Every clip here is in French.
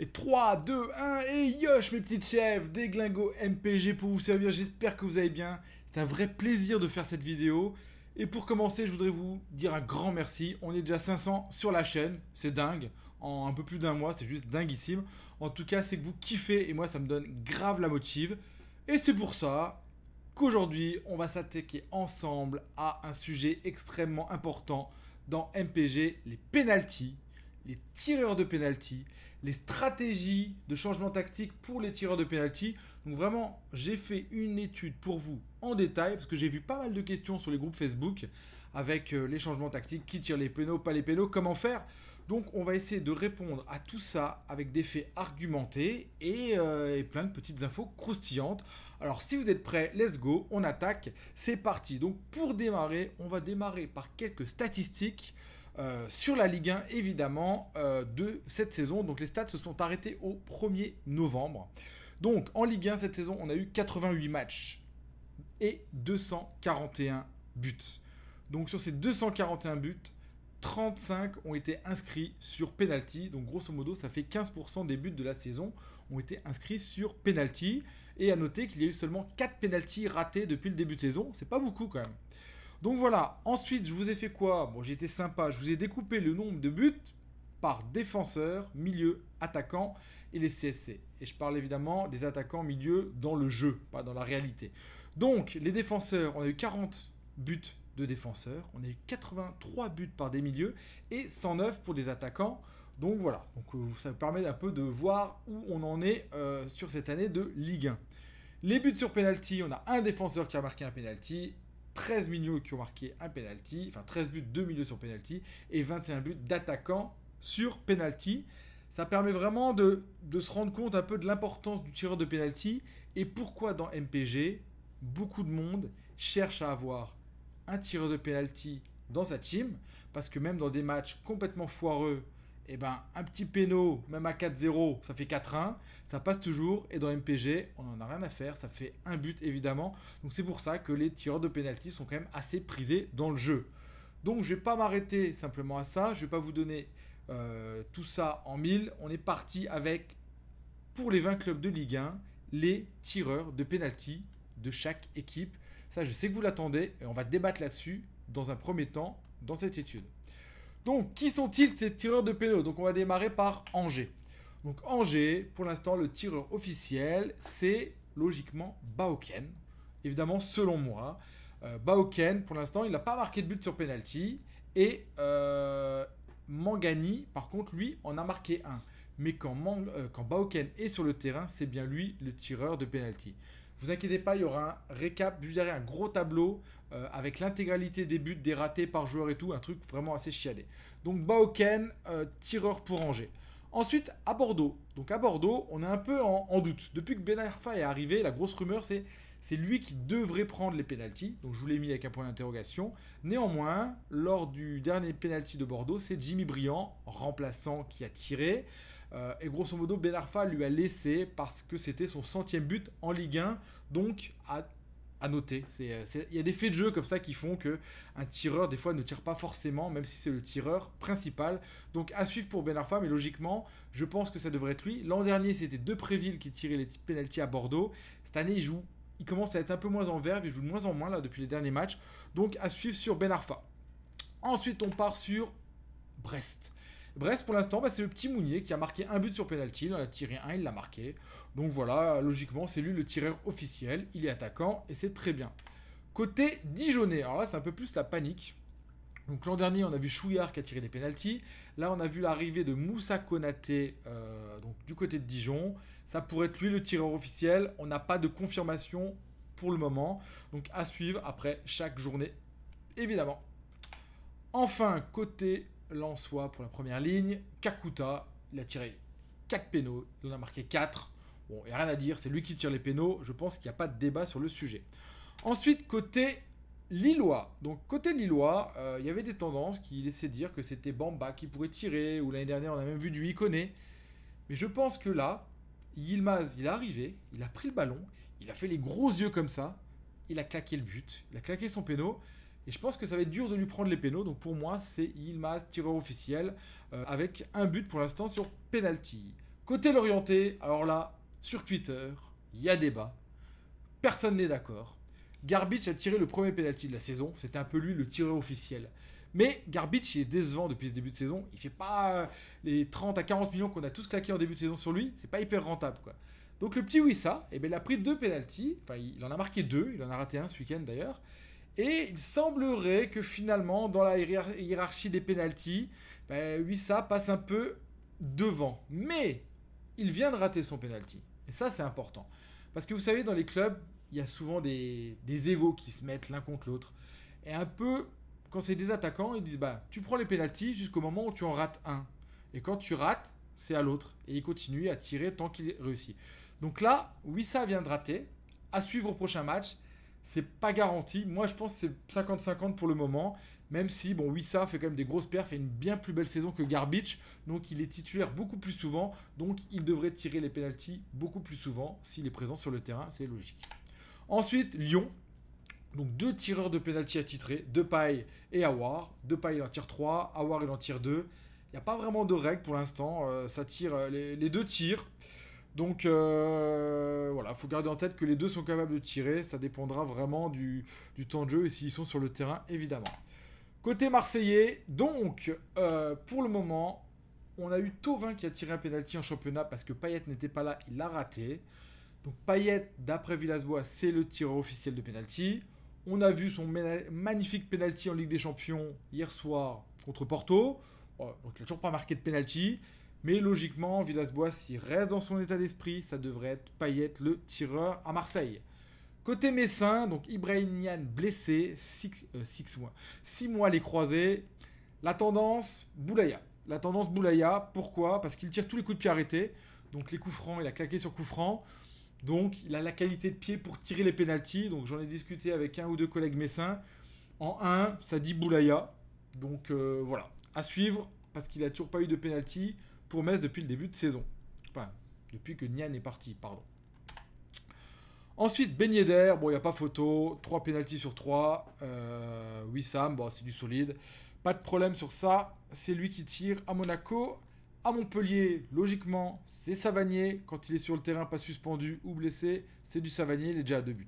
Et 3, 2, 1, et yosh mes petites chefs, des glingos MPG pour vous servir, j'espère que vous allez bien. C'est un vrai plaisir de faire cette vidéo. Et pour commencer, je voudrais vous dire un grand merci. On est déjà 500 sur la chaîne, c'est dingue. En un peu plus d'un mois, c'est juste dinguissime. En tout cas, c'est que vous kiffez et moi, ça me donne grave la motive. Et c'est pour ça qu'aujourd'hui, on va s'attaquer ensemble à un sujet extrêmement important dans MPG, les pénalties, les tireurs de pénalties les stratégies de changement tactique pour les tireurs de penalty. Donc vraiment, j'ai fait une étude pour vous en détail, parce que j'ai vu pas mal de questions sur les groupes Facebook, avec euh, les changements tactiques, qui tire les pénaux, pas les pénaux, comment faire. Donc on va essayer de répondre à tout ça avec des faits argumentés et, euh, et plein de petites infos croustillantes. Alors si vous êtes prêts, let's go, on attaque, c'est parti. Donc pour démarrer, on va démarrer par quelques statistiques. Euh, sur la Ligue 1, évidemment, euh, de cette saison. Donc les stats se sont arrêtés au 1er novembre. Donc en Ligue 1, cette saison, on a eu 88 matchs et 241 buts. Donc sur ces 241 buts, 35 ont été inscrits sur penalty. Donc grosso modo, ça fait 15% des buts de la saison ont été inscrits sur penalty. Et à noter qu'il y a eu seulement 4 penalties ratés depuis le début de saison. C'est pas beaucoup quand même. Donc voilà, ensuite je vous ai fait quoi Bon j'étais sympa, je vous ai découpé le nombre de buts par défenseur, milieu, attaquant et les CSC. Et je parle évidemment des attaquants, milieu dans le jeu, pas dans la réalité. Donc les défenseurs, on a eu 40 buts de défenseurs, on a eu 83 buts par des milieux et 109 pour des attaquants. Donc voilà, donc euh, ça vous permet un peu de voir où on en est euh, sur cette année de Ligue 1. Les buts sur pénalty, on a un défenseur qui a marqué un pénalty. 13 milieux qui ont marqué un penalty, enfin 13 buts, 2 milieux sur penalty et 21 buts d'attaquants sur penalty. Ça permet vraiment de, de, se rendre compte un peu de l'importance du tireur de penalty et pourquoi dans MPG, beaucoup de monde cherche à avoir un tireur de penalty dans sa team parce que même dans des matchs complètement foireux et eh ben un petit péno, même à 4-0, ça fait 4-1, ça passe toujours. Et dans MPG, on n'en a rien à faire, ça fait un but évidemment. Donc c'est pour ça que les tireurs de pénalty sont quand même assez prisés dans le jeu. Donc je vais pas m'arrêter simplement à ça, je vais pas vous donner euh, tout ça en mille. On est parti avec, pour les 20 clubs de Ligue 1, les tireurs de pénalty de chaque équipe. Ça, je sais que vous l'attendez et on va débattre là-dessus dans un premier temps dans cette étude. Donc, qui sont-ils ces tireurs de pénaux e Donc, on va démarrer par Angers. Donc, Angers, pour l'instant, le tireur officiel, c'est logiquement Baoken. Évidemment, selon moi. Euh, Baoken, pour l'instant, il n'a pas marqué de but sur penalty. Et euh, Mangani, par contre, lui, en a marqué un. Mais quand, euh, quand Baoken est sur le terrain, c'est bien lui le tireur de penalty. Vous inquiétez pas, il y aura un récap, je dirais un gros tableau euh, avec l'intégralité des buts, des ratés par joueur et tout, un truc vraiment assez chialé. Donc Baoken, euh, tireur pour Angers. Ensuite, à Bordeaux. Donc à Bordeaux, on est un peu en, doute. Depuis que Ben Arfa est arrivé, la grosse rumeur, c'est c'est lui qui devrait prendre les pénalties. Donc je vous l'ai mis avec un point d'interrogation. Néanmoins, lors du dernier pénalty de Bordeaux, c'est Jimmy Briand, remplaçant, qui a tiré. Euh, et grosso modo, Ben Arfa lui a laissé parce que c'était son centième but en Ligue 1. Donc, à, noter. Euh, il y a des faits de jeu comme ça qui font que un tireur, des fois, ne tire pas forcément, même si c'est le tireur principal. Donc, à suivre pour Ben Arfa, mais logiquement, je pense que ça devrait être lui. L'an dernier, c'était Depréville qui tirait les pénalties à Bordeaux. Cette année, il joue. Il commence à être un peu moins en verve, il joue de moins en moins là depuis les derniers matchs. Donc à suivre sur Ben Arfa. Ensuite, on part sur Brest. Brest, pour l'instant, bah, c'est le petit Mounier qui a marqué un but sur penalty. Il en a tiré un, il l'a marqué. Donc voilà, logiquement, c'est lui le tireur officiel. Il est attaquant et c'est très bien. Côté Dijonais, alors là, c'est un peu plus la panique. Donc l'an dernier, on a vu Chouillard qui a tiré des pénalties. Là, on a vu l'arrivée de Moussa Konaté euh, donc, du côté de Dijon. Ça pourrait être lui le tireur officiel. On n'a pas de confirmation pour le moment. Donc à suivre après chaque journée, évidemment. Enfin, côté Lançois pour la première ligne. Kakuta, il a tiré 4 pénaux, il en a marqué 4. Bon, il n'y a rien à dire, c'est lui qui tire les pénaux. Je pense qu'il n'y a pas de débat sur le sujet. Ensuite, côté Lillois. Donc, côté Lillois, euh, il y avait des tendances qui laissaient dire que c'était Bamba qui pourrait tirer, ou l'année dernière, on a même vu du Iconé. Mais je pense que là, Yilmaz, il est arrivé, il a pris le ballon, il a fait les gros yeux comme ça, il a claqué le but, il a claqué son péneau, et je pense que ça va être dur de lui prendre les pénaux. Donc pour moi, c'est Yilmaz, tireur officiel, euh, avec un but pour l'instant sur penalty. Côté l'orienté, alors là, sur Twitter, il y a débat. Personne n'est d'accord. Garbage a tiré le premier penalty de la saison. C'était un peu lui le tireur officiel. Mais Garbage, il est décevant depuis ce début de saison. Il fait pas euh, les 30 à 40 millions qu'on a tous claqués en début de saison sur lui. C'est pas hyper rentable, quoi. Donc le petit Wissa, eh ben, il a pris deux penalties. Enfin, il en a marqué deux. Il en a raté un ce week-end d'ailleurs. Et il semblerait que finalement, dans la hiérarchie des pénalties, Wissa ben, passe un peu devant. Mais il vient de rater son penalty. Et ça, c'est important. Parce que vous savez, dans les clubs, il y a souvent des, des qui se mettent l'un contre l'autre. Et un peu, quand c'est des attaquants, ils disent bah, tu prends les pénalties jusqu'au moment où tu en rates un. Et quand tu rates, c'est à l'autre. Et il continue à tirer tant qu'il réussit. Donc là, Wissa vient de rater. À suivre au prochain match c'est pas garanti. Moi, je pense que c'est 50-50 pour le moment. Même si, bon, Wissa fait quand même des grosses perfs, fait une bien plus belle saison que Garbage. Donc, il est titulaire beaucoup plus souvent. Donc, il devrait tirer les pénalties beaucoup plus souvent s'il est présent sur le terrain. C'est logique. Ensuite, Lyon. Donc, deux tireurs de pénalty attitrés, Depay et Awar. Depay, il en tire 3, Awar, il en tire 2. Il n'y a pas vraiment de règle pour l'instant. Euh, ça tire, euh, les deux tirs. Donc euh, voilà, il faut garder en tête que les deux sont capables de tirer, ça dépendra vraiment du, temps de jeu et s'ils sont sur le terrain évidemment. Côté marseillais, donc euh, pour le moment, on a eu Tovin qui a tiré un pénalty en championnat parce que Payet n'était pas là, il l'a raté. Donc Payet, d'après Villasbois, c'est le tireur officiel de pénalty. On a vu son magnifique pénalty en Ligue des Champions hier soir contre Porto. Donc il n'a toujours pas marqué de pénalty. Mais logiquement, Villas-Boas, s'il reste dans son état d'esprit, ça devrait être Payet le tireur à Marseille. Côté Messin, donc Ibrahim Nian blessé, 6 euh, mois. six mois les croisés. La tendance, Boulaya. La tendance Boulaya, pourquoi Parce qu'il tire tous les coups de pied arrêtés. Donc les coups francs, il a claqué sur coups francs. Donc il a la qualité de pied pour tirer les pénalties. Donc j'en ai discuté avec un ou deux collègues Messins. En 1, ça dit Boulaya. Donc euh, voilà, à suivre parce qu'il a toujours pas eu de pénalty pour Metz depuis le début de saison. Enfin, depuis que Nian est parti, pardon. Ensuite, Ben Yedder, bon, il n'y a pas photo. 3 pénalties sur 3. Euh, oui, Sam, bon, c'est du solide. Pas de problème sur ça. C'est lui qui tire à Monaco. À Montpellier, logiquement, c'est Savanier. Quand il est sur le terrain, pas suspendu ou blessé, c'est du Savanier. Il est déjà à 2 buts.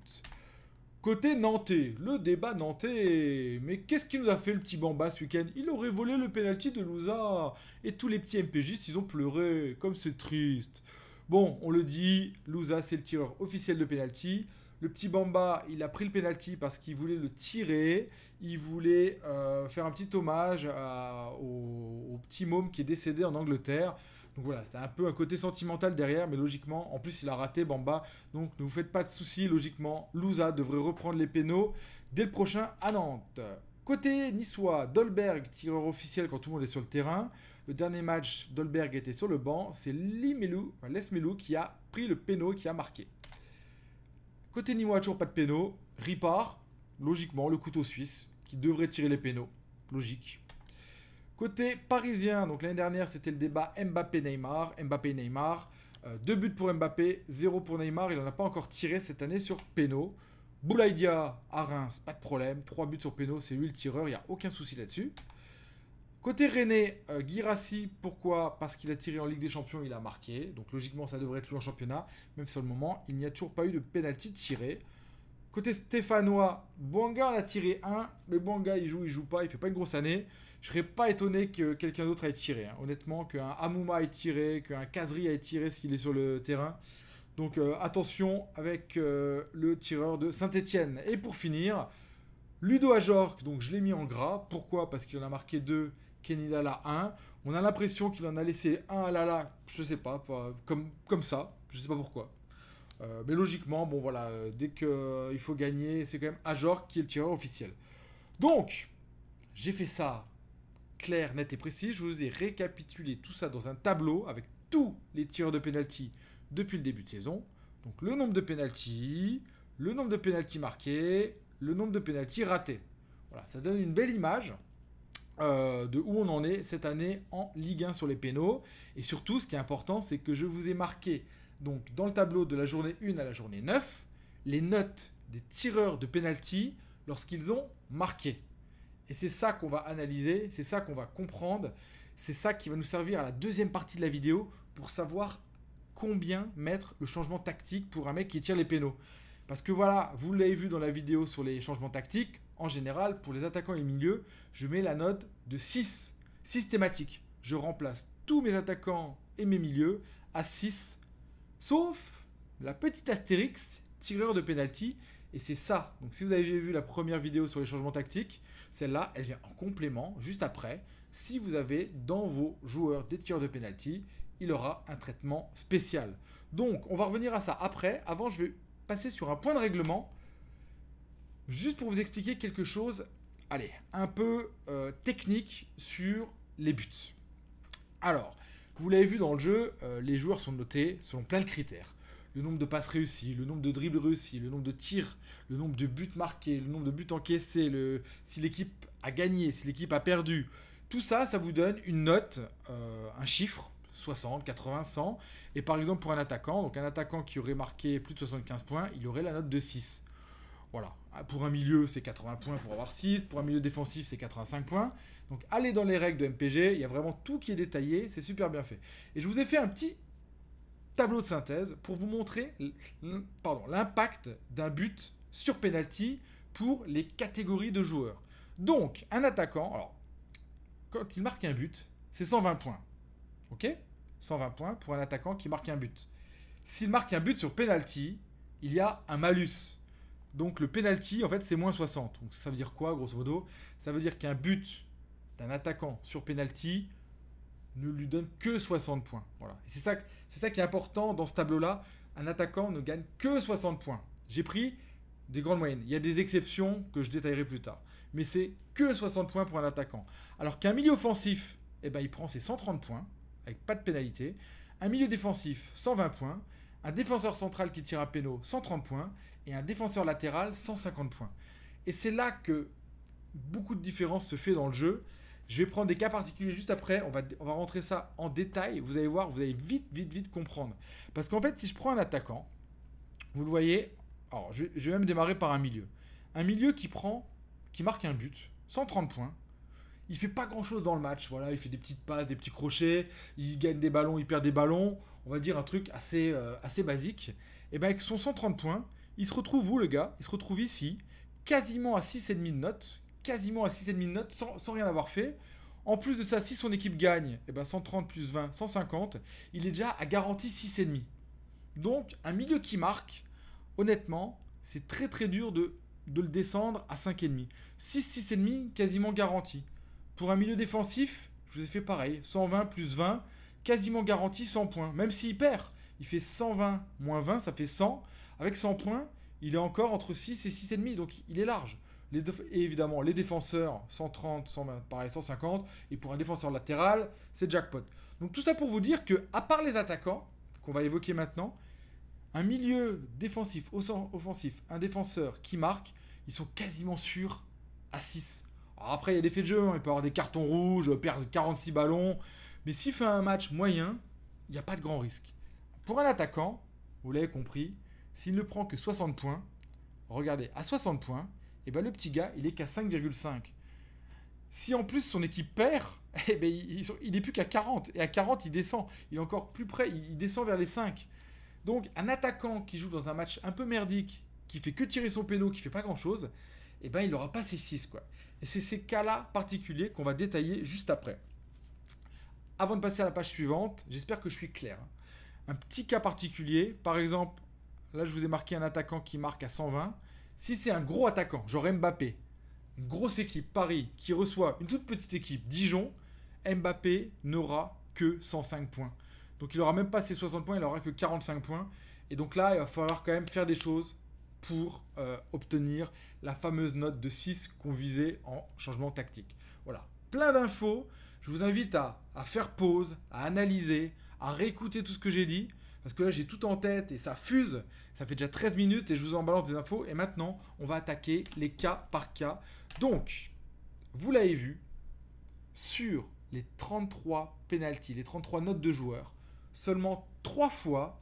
Côté Nantais, le débat Nantais. Mais qu'est-ce qui nous a fait le petit Bamba ce week-end Il aurait volé le penalty de Louza. Et tous les petits MPJistes, ils ont pleuré. Comme c'est triste. Bon, on le dit, Louza, c'est le tireur officiel de penalty. Le petit Bamba, il a pris le penalty parce qu'il voulait le tirer. Il voulait euh, faire un petit hommage au, au petit môme qui est décédé en Angleterre. Donc voilà, c'était un peu un côté sentimental derrière, mais logiquement, en plus il a raté Bamba, donc ne vous faites pas de soucis, logiquement, Louza devrait reprendre les pénaux dès le prochain à Nantes. Côté niçois, Dolberg, tireur officiel quand tout le monde est sur le terrain. Le dernier match, Dolberg était sur le banc. C'est Limelou, Lesmelou qui a pris le pénau qui a marqué. Côté niçois, toujours pas de pénaux, Ripard, logiquement, le couteau suisse, qui devrait tirer les pénaux. Logique. Côté parisien, donc l'année dernière, c'était le débat Mbappé-Neymar. Mbappé-Neymar, euh, deux buts pour Mbappé, zéro pour Neymar. Il n'en a pas encore tiré cette année sur Peno. Boulaïdia à Reims, pas de problème. Trois buts sur Péno, c'est lui le tireur, il n'y a aucun souci là-dessus. Côté René, euh, Girassi, pourquoi Parce qu'il a tiré en Ligue des Champions, il a marqué. Donc logiquement, ça devrait être lui en championnat. Même sur le moment, il n'y a toujours pas eu de pénalty tiré. Côté Stéphanois, Boanga en a tiré un. Mais Boanga il joue, il joue pas, il fait pas une grosse année. Je serais pas étonné que quelqu'un d'autre ait tiré. Hein. honnêtement, Honnêtement, qu'un Amouma ait tiré, qu'un Kazri ait tiré s'il est sur le terrain. Donc euh, attention avec euh, le tireur de Saint-Etienne. Et pour finir, Ludo Ajorc, donc je l'ai mis en gras. Pourquoi Parce qu'il en a marqué deux, Kenny Lala 1. On a l'impression qu'il en a laissé un à Lala, je sais pas, comme, comme ça, je sais pas pourquoi. Euh, mais logiquement, bon voilà, dès qu'il faut gagner, c'est quand même Ajorc qui est le tireur officiel. Donc, j'ai fait ça clair, net et précis. Je vous ai récapitulé tout ça dans un tableau avec tous les tireurs de pénalty depuis le début de saison. Donc le nombre de pénalty, le nombre de pénalty marqués, le nombre de pénalty ratés. Voilà, ça donne une belle image euh, de où on en est cette année en Ligue 1 sur les pénaux. Et surtout, ce qui est important, c'est que je vous ai marqué donc dans le tableau de la journée 1 à la journée 9 les notes des tireurs de pénalty lorsqu'ils ont marqué. Et c'est ça qu'on va analyser, c'est ça qu'on va comprendre, c'est ça qui va nous servir à la deuxième partie de la vidéo pour savoir combien mettre le changement tactique pour un mec qui tire les pénaux. Parce que voilà, vous l'avez vu dans la vidéo sur les changements tactiques, en général, pour les attaquants et les milieux, je mets la note de 6, systématique. Je remplace tous mes attaquants et mes milieux à 6, sauf la petite astérix, tireur de pénalty, et c'est ça. Donc si vous avez vu la première vidéo sur les changements tactiques, celle-là, elle vient en complément, juste après, si vous avez dans vos joueurs des tireurs de penalty, il aura un traitement spécial. Donc, on va revenir à ça après. Avant, je vais passer sur un point de règlement, juste pour vous expliquer quelque chose, allez, un peu euh, technique sur les buts. Alors, vous l'avez vu dans le jeu, euh, les joueurs sont notés selon plein de critères le nombre de passes réussies, le nombre de dribbles réussis, le nombre de tirs, le nombre de buts marqués, le nombre de buts encaissés, le... si l'équipe a gagné, si l'équipe a perdu. Tout ça, ça vous donne une note, euh, un chiffre, 60, 80, 100. Et par exemple pour un attaquant, donc un attaquant qui aurait marqué plus de 75 points, il aurait la note de 6. Voilà. Ah, pour un milieu, c'est 80 points pour avoir 6. Pour un milieu défensif, c'est 85 points. Donc allez dans les règles de MPG, il y a vraiment tout qui est détaillé, c'est super bien fait. Et je vous ai fait un petit tableau de synthèse pour vous montrer l'impact d'un but sur penalty pour les catégories de joueurs. Donc, un attaquant, alors, quand il marque un but, c'est 120 points. Ok 120 points pour un attaquant qui marque un but. S'il marque un but sur penalty, il y a un malus. Donc le penalty, en fait, c'est moins 60. Donc ça veut dire quoi, grosso modo Ça veut dire qu'un but d'un attaquant sur penalty ne lui donne que 60 points. Voilà. Et c'est ça, c'est ça qui est important dans ce tableau-là. Un attaquant ne gagne que 60 points. J'ai pris des grandes moyennes. Il y a des exceptions que je détaillerai plus tard. Mais c'est que 60 points pour un attaquant. Alors qu'un milieu offensif, eh ben, il prend ses 130 points, avec pas de pénalité. Un milieu défensif, 120 points. Un défenseur central qui tire à péno, 130 points. Et un défenseur latéral, 150 points. Et c'est là que beaucoup de différence se fait dans le jeu. Je vais prendre des cas particuliers juste après. On va, rentrer ça en détail. Vous allez voir, vous allez vite, vite, vite comprendre. Parce qu'en fait, si je prends un attaquant, vous le voyez. Alors, je, vais même démarrer par un milieu. Un milieu qui prend, qui marque un but, 130 points, il fait pas grand chose dans le match. Voilà, il fait des petites passes, des petits crochets, il gagne des ballons, il perd des ballons. On va dire un truc assez, euh, assez basique. Et eh bien, avec son 130 points, il se retrouve où, le gars Il se retrouve ici, quasiment à 6,5 de notes quasiment à 6,5 notes sans, sans rien avoir fait. En plus de ça, si son équipe gagne, Et eh ben 130 plus 20, 150, il est déjà à garantie 6,5. Donc, un milieu qui marque, honnêtement, c'est très très dur de, de le descendre à 5,5. 6, 6,5, quasiment garanti. Pour un milieu défensif, je vous ai fait pareil, 120 plus 20, quasiment garanti 100 points. Même s'il perd, il fait 120 moins 20, ça fait 100. Avec 100 points, il est encore entre 6 et 6,5, donc il est large et évidemment, les défenseurs, 130, 120, pareil, 150. Et pour un défenseur latéral, c'est jackpot. Donc tout ça pour vous dire que, à part les attaquants, qu'on va évoquer maintenant, un milieu défensif, offensif, un défenseur qui marque, ils sont quasiment sûrs à 6. après, il y a des faits de jeu, hein, il peut avoir des cartons rouges, perdre 46 ballons. Mais s'il fait un match moyen, il n'y a pas de grand risque. Pour un attaquant, vous l'avez compris, s'il ne prend que 60 points, regardez, à 60 points, et eh ben le petit gars, il est qu'à 5,5. Si en plus son équipe perd, eh ben il, n'est est plus qu'à 40. Et à 40, il descend. Il est encore plus près, il, descend vers les 5. Donc un attaquant qui joue dans un match un peu merdique, qui fait que tirer son péno, qui fait pas grand-chose, eh ben il n'aura pas ses 6. Quoi. Et c'est ces cas-là particuliers qu'on va détailler juste après. Avant de passer à la page suivante, j'espère que je suis clair. Hein. Un petit cas particulier, par exemple, là je vous ai marqué un attaquant qui marque à 120. Si c'est un gros attaquant, genre Mbappé, une grosse équipe, Paris, qui reçoit une toute petite équipe, Dijon, Mbappé n'aura que 105 points. Donc il n'aura même pas ses 60 points, il n'aura que 45 points. Et donc là, il va falloir quand même faire des choses pour euh, obtenir la fameuse note de 6 qu'on visait en changement tactique. Voilà, plein d'infos. Je vous invite à, à, faire pause, à analyser, à réécouter tout ce que j'ai dit, parce que là j'ai tout en tête et ça fuse. Ça fait déjà 13 minutes et je vous en balance des infos. Et maintenant, on va attaquer les cas par cas. Donc, vous l'avez vu, sur les 33 penalties, les 33 notes de joueurs, seulement 3 fois,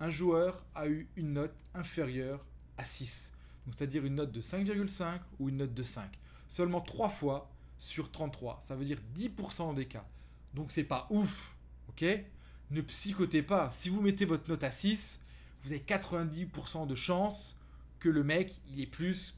un joueur a eu une note inférieure à 6. Donc c'est-à-dire une note de 5,5 ou une note de 5. Seulement 3 fois sur 33. Ça veut dire 10% des cas. Donc c'est pas ouf, ok Ne psychotez pas. Si vous mettez votre note à 6, vous avez 90% de chance que le mec, il est plus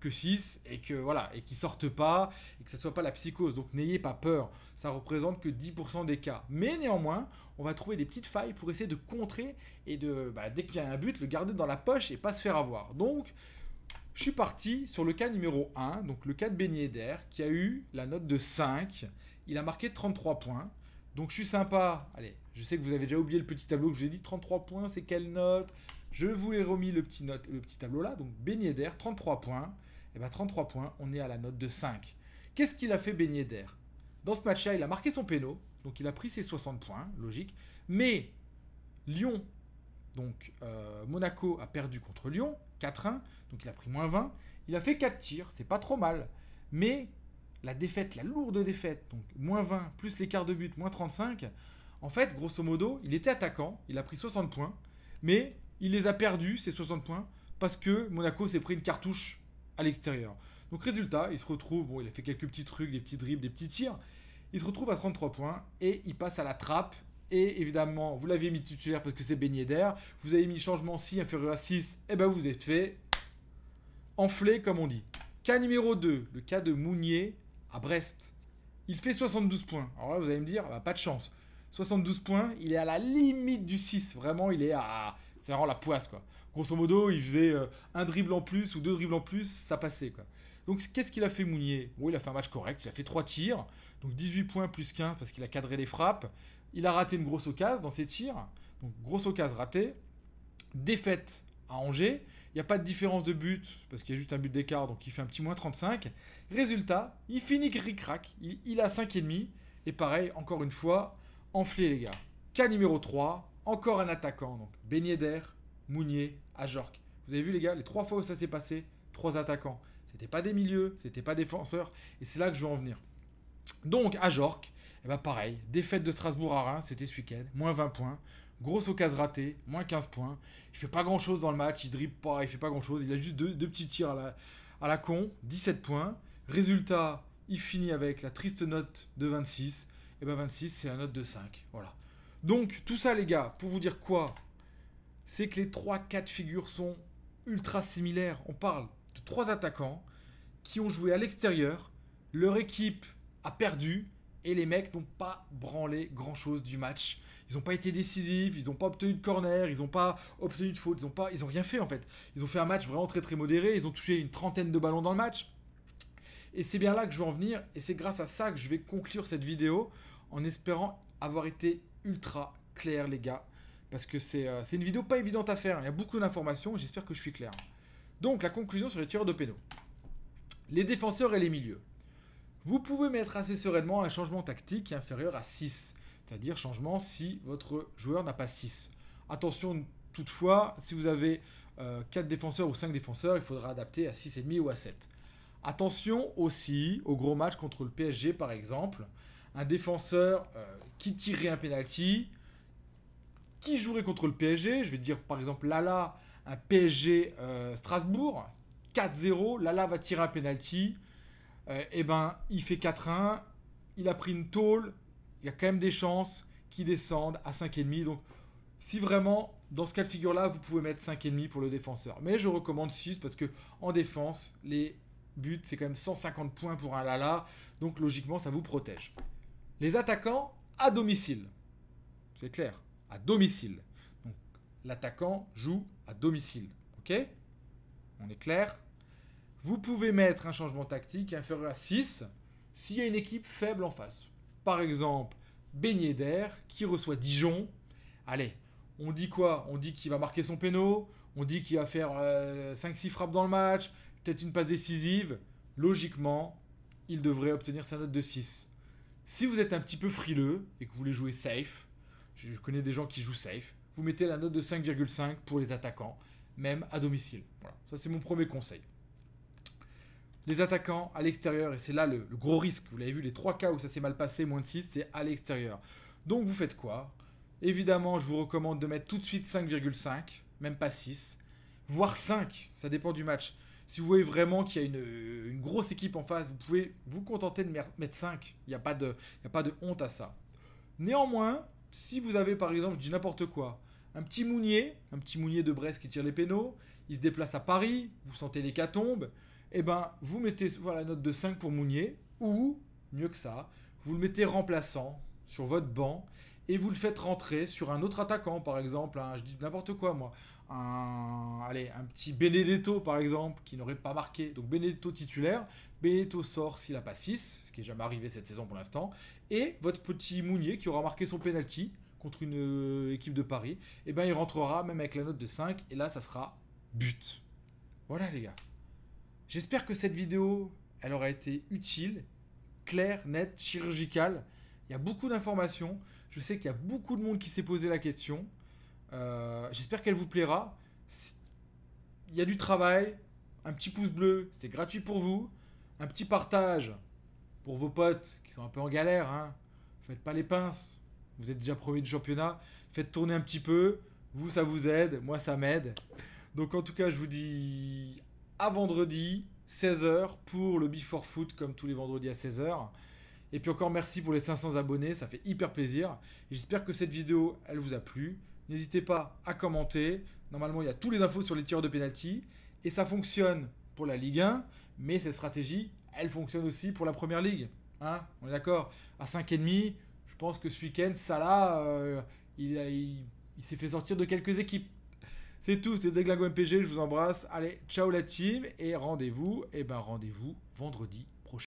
que 6 et que voilà et qui pas et que ça soit pas la psychose donc n'ayez pas peur ça représente que 10% des cas mais néanmoins on va trouver des petites failles pour essayer de contrer et de bah, dès qu'il y a un but le garder dans la poche et pas se faire avoir donc je suis parti sur le cas numéro 1 donc le cas de Ben qui a eu la note de 5 il a marqué 33 points donc je suis sympa allez je sais que vous avez déjà oublié le petit tableau que je vous ai dit, 33 points, c'est quelle note Je vous ai remis le petit, note, le petit tableau là, donc Beignet d'air, 33 points. Et bien 33 points, on est à la note de 5. Qu'est-ce qu'il a fait Beignet d'air Dans ce match-là, il a marqué son péno, donc il a pris ses 60 points, logique. Mais Lyon, donc euh, Monaco a perdu contre Lyon, 4-1, donc il a pris moins 20. Il a fait 4 tirs, c'est pas trop mal. Mais la défaite, la lourde défaite, donc moins 20, plus l'écart de but, moins 35, en fait, grosso modo, il était attaquant, il a pris 60 points, mais il les a perdus, ces 60 points, parce que Monaco s'est pris une cartouche à l'extérieur. Donc résultat, il se retrouve, bon, il a fait quelques petits trucs, des petits dribbles, des petits tirs, il se retrouve à 33 points et il passe à la trappe. Et évidemment, vous l'aviez mis titulaire parce que c'est baigné d'air. Vous avez mis changement 6, inférieur à 6, et eh ben vous êtes fait enflé comme on dit. Cas numéro 2, le cas de Mounier à Brest. Il fait 72 points. Alors là, vous allez me dire, ah bah, pas de chance. 72 points, il est à la limite du 6. Vraiment, il est à. C'est vraiment la poisse, quoi. Grosso modo, il faisait euh, un dribble en plus ou deux dribbles en plus, ça passait, quoi. Donc, qu'est-ce qu'il a fait Mounier Bon, il a fait un match correct, il a fait 3 tirs, donc 18 points plus 15... parce qu'il a cadré les frappes. Il a raté une grosse occasion dans ses tirs, donc grosse occasion ratée. Défaite à Angers, il n'y a pas de différence de but, parce qu'il y a juste un but d'écart, donc il fait un petit moins 35. Résultat, il finit gris crac il, il a 5,5, et pareil, encore une fois, enflé, les gars. Cas numéro 3, encore un attaquant. Donc, Beignet d'air, Mounier, Ajorc. Vous avez vu, les gars, les trois fois où ça s'est passé, trois attaquants. C'était pas des milieux, c'était pas des défenseurs. Et c'est là que je veux en venir. Donc, Ajorc, eh ben pareil, défaite de Strasbourg à Reims, c'était ce week-end, moins 20 points. Grosse occasion ratée, moins 15 points. Il fait pas grand-chose dans le match, il dribble pas, il fait pas grand-chose. Il a juste deux, petits tirs à la, à la con, 17 points. Résultat, il finit avec la triste note de 26. Et eh ben 26, c'est un note de 5. Voilà. Donc, tout ça, les gars, pour vous dire quoi C'est que les 3 4 figures sont ultra similaires. On parle de 3 attaquants qui ont joué à l'extérieur. Leur équipe a perdu. Et les mecs n'ont pas branlé grand chose du match. Ils n'ont pas été décisifs, ils n'ont pas obtenu de corner, ils n'ont pas obtenu de faute, ils n'ont pas, ont rien fait en fait. Ils ont fait un match vraiment très très modéré, ils ont touché une trentaine de ballons dans le match. Et c'est bien là que je veux en venir, et c'est grâce à ça que je vais conclure cette vidéo en espérant avoir été ultra clair, les gars. Parce que euh, c'est une vidéo pas évidente à faire. Il y a beaucoup d'informations. J'espère que je suis clair. Donc, la conclusion sur les tireurs de pénaux. Les défenseurs et les milieux. Vous pouvez mettre assez sereinement un changement tactique inférieur à 6. C'est-à-dire changement si votre joueur n'a pas 6. Attention toutefois, si vous avez 4 euh, défenseurs ou 5 défenseurs, il faudra adapter à 6,5 ou à 7. Attention aussi au gros match contre le PSG par exemple un défenseur euh, qui tirerait un penalty, qui jouerait contre le PSG. Je vais dire par exemple Lala, un PSG euh, Strasbourg, 4-0, Lala va tirer un penalty. et euh, eh ben, il fait 4-1, il a pris une tôle, il y a quand même des chances qu'il descende à 5,5. Donc, si vraiment, dans ce cas de figure-là, vous pouvez mettre 5,5 pour le défenseur. Mais je recommande 6 parce que en défense, les buts, c'est quand même 150 points pour un Lala. Donc, logiquement, ça vous protège les attaquants à domicile. C'est clair, à domicile. Donc l'attaquant joue à domicile. Ok On est clair Vous pouvez mettre un changement tactique inférieur à 6 s'il y a une équipe faible en face. Par exemple, Beignet d'air qui reçoit Dijon. Allez, on dit quoi On dit qu'il va marquer son péno, on dit qu'il va faire 5-6 euh, frappes dans le match, peut-être une passe décisive. Logiquement, il devrait obtenir sa note de 6. Si vous êtes un petit peu frileux et que vous voulez jouer safe, je connais des gens qui jouent safe, vous mettez la note de 5,5 pour les attaquants, même à domicile. Voilà, ça c'est mon premier conseil. Les attaquants à l'extérieur, et c'est là le, gros risque, vous l'avez vu, les trois cas où ça s'est mal passé, moins de 6, c'est à l'extérieur. Donc vous faites quoi Évidemment, je vous recommande de mettre tout de suite 5,5, même pas 6, voire 5, ça dépend du match. Si vous voyez vraiment qu'il y a une, grosse équipe en face, vous pouvez vous contenter de mettre 5. Il n'y a, pas de, a pas de honte à ça. Néanmoins, si vous avez par exemple, je dis n'importe quoi, un petit Mounier, un petit Mounier de Brest qui tire les pénaux, il se déplace à Paris, vous sentez l'hécatombe, et eh ben vous mettez la note de 5 pour Mounier, ou, mieux que ça, vous le mettez remplaçant sur votre banc, et vous le faites rentrer sur un autre attaquant, par exemple, je dis n'importe quoi moi, un, allez, un petit Benedetto par exemple, qui n'aurait pas marqué, donc Benedetto titulaire, Benedetto sort s'il n'a pas 6, ce qui n'est jamais arrivé cette saison pour l'instant, et votre petit Mounier qui aura marqué son penalty contre une euh, équipe de Paris, Eh ben il rentrera même avec la note de 5, et là ça sera but. Voilà les gars. J'espère que cette vidéo, elle aura été utile, claire, nette, chirurgicale. Il y a beaucoup d'informations. Je sais qu'il y a beaucoup de monde qui s'est posé la question. Euh, j'espère qu'elle vous plaira. Il y a du travail. Un petit pouce bleu, c'est gratuit pour vous. Un petit partage pour vos potes qui sont un peu en galère. Hein. Faites pas les pinces. Vous êtes déjà premier du championnat. Faites tourner un petit peu. Vous, ça vous aide. Moi, ça m'aide. Donc, en tout cas, je vous dis à vendredi, 16h, pour le Before Foot, comme tous les vendredis à 16h. Et puis encore merci pour les 500 abonnés, ça fait hyper plaisir. J'espère que cette vidéo, elle vous a plu. N'hésitez pas à commenter. Normalement, il y a tous les infos sur les tireurs de pénalty. Et ça fonctionne pour la Ligue 1, mais cette stratégie, elle fonctionne aussi pour la Première Ligue. Hein, on est d'accord À 5,5, je pense que ce week-end, ça euh, il, s'est fait sortir de quelques équipes. C'est tout, C'était Deglago MPG, je vous embrasse. Allez, ciao la team et rendez-vous, et eh ben rendez-vous vendredi